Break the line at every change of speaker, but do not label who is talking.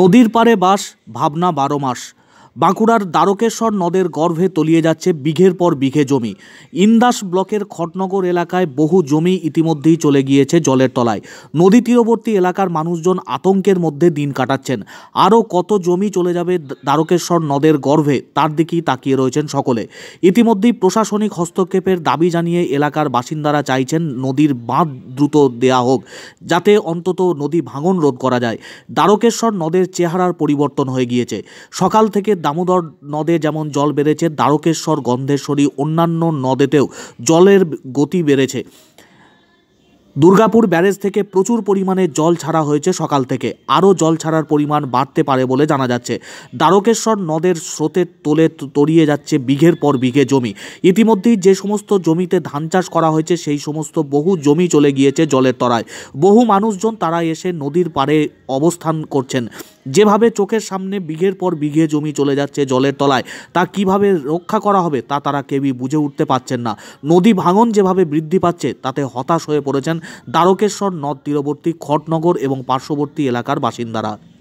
নদীর পারে বাস ভাবনা বারো মাস বাঁকুড়ার দ্বারকেশ্বর নদের গর্ভে তলিয়ে যাচ্ছে বিঘের পর বিঘে জমি ইন্দাস ব্লকের খটনগর এলাকায় বহু জমি ইতিমধ্যেই চলে গিয়েছে জলের তলায় নদী তীরবর্তী এলাকার মানুষজন আতঙ্কের মধ্যে দিন কাটাচ্ছেন আরও কত জমি চলে যাবে দ্বারকেশ্বর নদের গর্ভে তার দিকেই তাকিয়ে রয়েছেন সকলে ইতিমধ্যেই প্রশাসনিক হস্তক্ষেপের দাবি জানিয়ে এলাকার বাসিন্দারা চাইছেন নদীর বাঁধ দ্রুত দেয়া হোক যাতে অন্তত নদী ভাঙন রোধ করা যায় দ্বারকেশ্বর নদের চেহারার পরিবর্তন হয়ে গিয়েছে সকাল থেকে দামোদর নদে যেমন জল বেড়েছে দ্বারকেশ্বর গন্ধেশ্বরী অন্যান্য নদেতেও জলের গতি বেড়েছে দুর্গাপুর ব্যারেজ থেকে প্রচুর পরিমাণে জল ছাড়া হয়েছে সকাল থেকে আরও জল ছাড়ার পরিমাণ বাড়তে পারে বলে জানা যাচ্ছে দ্বারকেশ্বর নদের স্রোতের তোলে তরিয়ে যাচ্ছে বিঘের পর বিঘে জমি ইতিমধ্যেই যে সমস্ত জমিতে ধান চাষ করা হয়েছে সেই সমস্ত বহু জমি চলে গিয়েছে জলের তরায় বহু মানুষজন তারা এসে নদীর পাড়ে অবস্থান করছেন যেভাবে চোখের সামনে বিঘের পর বিঘে জমি চলে যাচ্ছে জলের তলায় তা কিভাবে রক্ষা করা হবে তা তারা কেউই বুঝে উঠতে পারছেন না নদী ভাঙন যেভাবে বৃদ্ধি পাচ্ছে তাতে হতাশ হয়ে পড়েছেন দ্বারকেশ্বর নদ তীরবর্তী খটনগর এবং পার্শ্ববর্তী এলাকার বাসিন্দারা